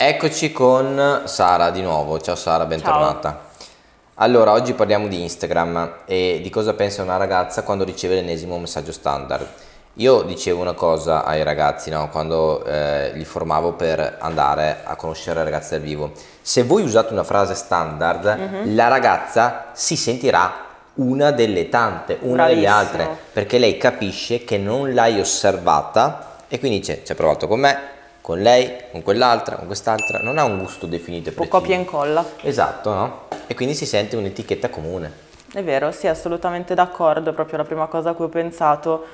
Eccoci con Sara di nuovo, ciao Sara, bentornata. Ciao. Allora, oggi parliamo di Instagram e di cosa pensa una ragazza quando riceve l'ennesimo messaggio standard. Io dicevo una cosa ai ragazzi no? quando eh, li formavo per andare a conoscere ragazze dal vivo. Se voi usate una frase standard, mm-hmm. la ragazza si sentirà una delle tante, una Bravissimo. delle altre, perché lei capisce che non l'hai osservata e quindi dice, ci ha provato con me, con lei, con quell'altra, con quest'altra, non ha un gusto definito e preciso. copia e incolla. Esatto, no? E quindi si sente un'etichetta comune. È vero, sì, assolutamente d'accordo, è proprio la prima cosa a cui ho pensato,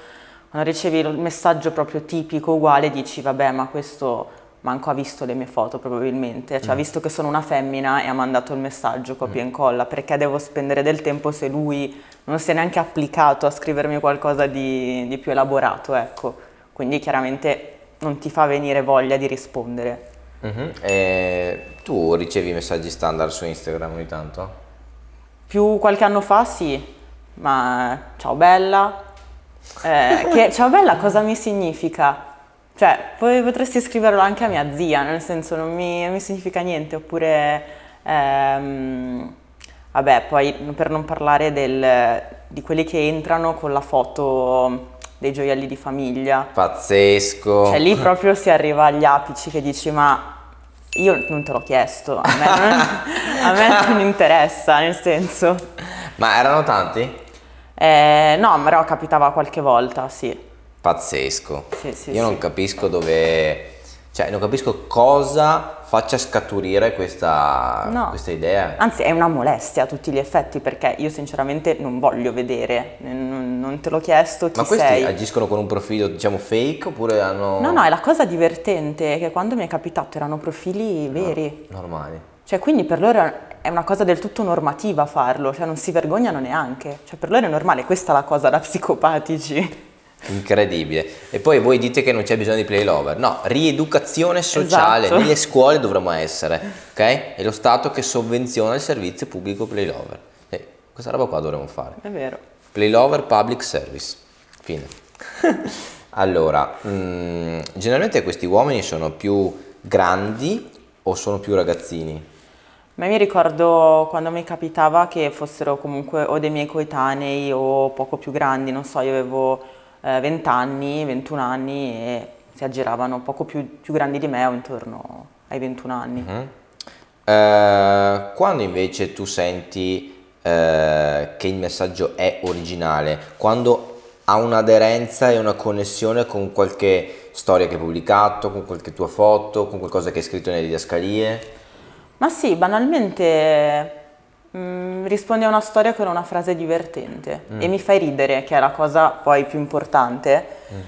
quando ricevi il messaggio proprio tipico, uguale, dici vabbè ma questo manco ha visto le mie foto probabilmente, cioè mm. ha visto che sono una femmina e ha mandato il messaggio copia e mm. incolla, perché devo spendere del tempo se lui non si è neanche applicato a scrivermi qualcosa di, di più elaborato, ecco. Quindi chiaramente non ti fa venire voglia di rispondere. Uh-huh. E tu ricevi messaggi standard su Instagram ogni tanto? Più qualche anno fa sì, ma ciao bella, eh, che ciao bella cosa mi significa? Cioè, poi potresti scriverlo anche a mia zia, nel senso non mi, mi significa niente, oppure... Ehm, vabbè, poi per non parlare del, di quelli che entrano con la foto dei gioielli di famiglia. Pazzesco. Cioè lì proprio si arriva agli apici che dici ma io non te l'ho chiesto, a me, non, a me non interessa, nel senso. Ma erano tanti? Eh, no, però capitava qualche volta, sì. Pazzesco. Sì, sì, io sì. non capisco dove... Cioè, non capisco cosa faccia scaturire questa, no. questa, idea. Anzi, è una molestia a tutti gli effetti, perché io sinceramente non voglio vedere, non, non te l'ho chiesto chi Ma questi sei. agiscono con un profilo diciamo fake oppure hanno... No, no, è la cosa divertente che quando mi è capitato erano profili veri. No, normali. Cioè quindi per loro è una cosa del tutto normativa farlo, cioè non si vergognano neanche. Cioè per loro è normale, questa è la cosa da psicopatici. Incredibile. E poi voi dite che non c'è bisogno di playover. No, rieducazione sociale esatto. nelle scuole dovremmo essere, ok? È lo Stato che sovvenziona il servizio pubblico playover. Eh, questa roba qua dovremmo fare. È vero. Play Playlover Public Service. Fine. allora, mh, mm, generalmente questi uomini sono più grandi o sono più ragazzini? Ma mi ricordo quando mi capitava che fossero comunque o dei miei coetanei o poco più grandi, non so, io avevo eh, 20 anni, 21 anni e si aggiravano poco più, più grandi di me o intorno ai 21 anni. Uh mm-hmm. -huh. eh, quando invece tu senti eh, che il messaggio è originale, quando ha un'aderenza e una connessione con qualche storia che hai pubblicato, con qualche tua foto, con qualcosa che hai scritto nelle didascalie? Ma sì, banalmente mh, mm, rispondi a una storia con una frase divertente mm. e mi fai ridere, che è la cosa poi più importante. Mm.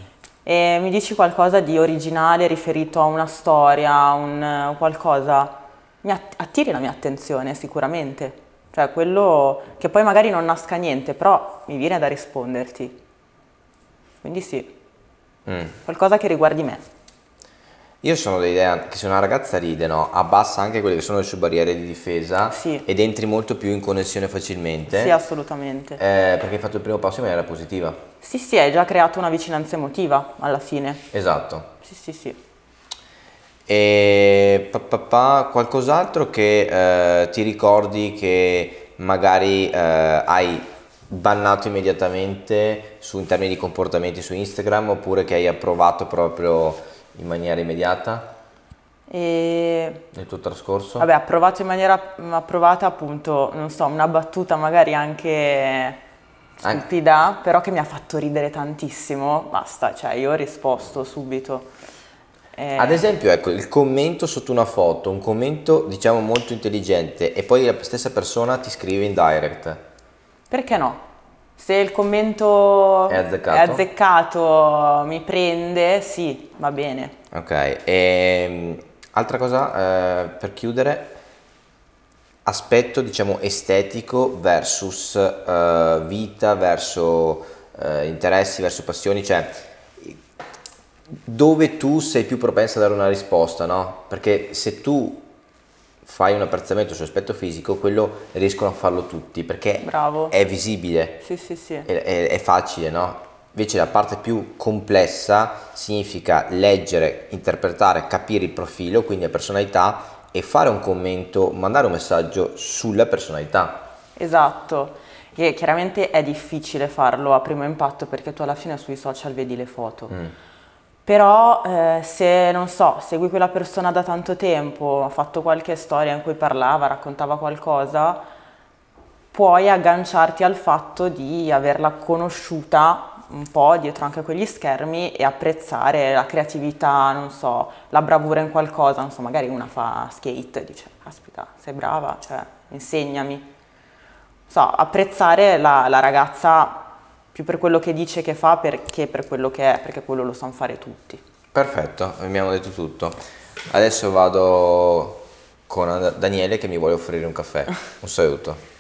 E mi dici qualcosa di originale riferito a una storia, un qualcosa, mi attiri la mia attenzione sicuramente. Cioè quello che poi magari non nasca niente, però mi viene da risponderti. Quindi sì, mm. qualcosa che riguardi me. Io sono dell'idea che se una ragazza ride, no, abbassa anche quelle che sono le sue barriere di difesa sì. ed entri molto più in connessione facilmente. Sì, assolutamente. Eh, perché hai fatto il primo passo in maniera positiva. Sì, sì, hai già creato una vicinanza emotiva alla fine. Esatto. Sì, sì, sì. E pa, pa, pa, qualcos'altro che eh, ti ricordi che magari eh, hai bannato immediatamente su, in termini di comportamenti su Instagram oppure che hai approvato proprio in maniera immediata? E... Nel tuo trascorso? Vabbè, approvato in maniera mm, approvata appunto, non so, una battuta magari anche stupida, An- però che mi ha fatto ridere tantissimo, basta, cioè io ho risposto subito. Eh... Ad esempio, ecco, il commento sotto una foto, un commento diciamo molto intelligente e poi la stessa persona ti scrive in direct. Perché no? Se il commento è azzeccato, è azzeccato mi prende, sì, va bene. Ok, e, ehm, altra cosa eh, per chiudere, aspetto diciamo estetico versus eh, vita, verso eh, interessi, verso passioni, cioè dove tu sei più propensa a dare una risposta, no? Perché se tu fai un apprezzamento sull'aspetto fisico, quello riescono a farlo tutti, perché Bravo. è visibile, sì, sì, sì. È, è, è facile, no? Invece la parte più complessa significa leggere, interpretare, capire il profilo, quindi la personalità, e fare un commento, mandare un messaggio sulla personalità. Esatto, che chiaramente è difficile farlo a primo impatto perché tu alla fine sui social vedi le foto. Mm però eh, se, non so, segui quella persona da tanto tempo, ha fatto qualche storia in cui parlava, raccontava qualcosa, puoi agganciarti al fatto di averla conosciuta un po' dietro anche quegli schermi e apprezzare la creatività, non so, la bravura in qualcosa, non so, magari una fa skate e dice, caspita, sei brava, cioè, insegnami. So, apprezzare la, la ragazza più per quello che dice che fa che per quello che è, perché quello lo sanno fare tutti. Perfetto, eh, abbiamo detto tutto. Adesso vado con Daniele che mi vuole offrire un caffè. Un saluto.